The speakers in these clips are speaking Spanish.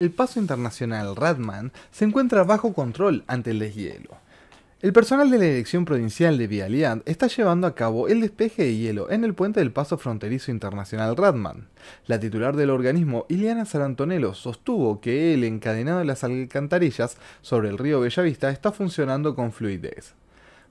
El paso internacional Radman se encuentra bajo control ante el deshielo. El personal de la Dirección Provincial de Vialidad está llevando a cabo el despeje de hielo en el puente del paso fronterizo internacional Radman. La titular del organismo, Ileana Sarantonelo, sostuvo que el encadenado de las alcantarillas sobre el río Bellavista está funcionando con fluidez.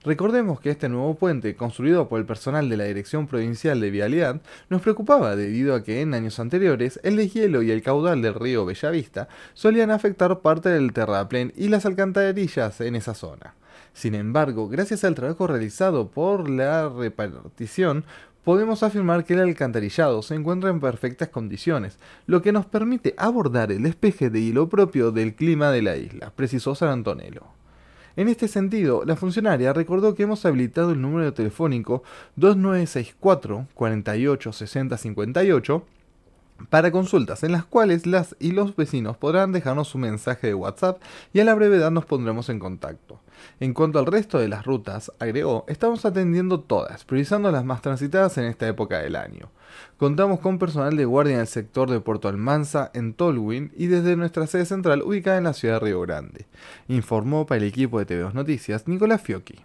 Recordemos que este nuevo puente, construido por el personal de la Dirección Provincial de Vialidad, nos preocupaba debido a que en años anteriores el deshielo y el caudal del río Bellavista solían afectar parte del terraplén y las alcantarillas en esa zona. Sin embargo, gracias al trabajo realizado por la repartición, podemos afirmar que el alcantarillado se encuentra en perfectas condiciones, lo que nos permite abordar el despeje de hilo propio del clima de la isla, precisó San Antonello. En este sentido, la funcionaria recordó que hemos habilitado el número telefónico 2964 48 60 58 para consultas en las cuales las y los vecinos podrán dejarnos su mensaje de WhatsApp y a la brevedad nos pondremos en contacto. En cuanto al resto de las rutas, agregó, estamos atendiendo todas, priorizando las más transitadas en esta época del año. Contamos con personal de guardia en el sector de Puerto Almanza, en Tolwyn y desde nuestra sede central ubicada en la ciudad de Río Grande, informó para el equipo de TV2 Noticias Nicolás Fiocchi.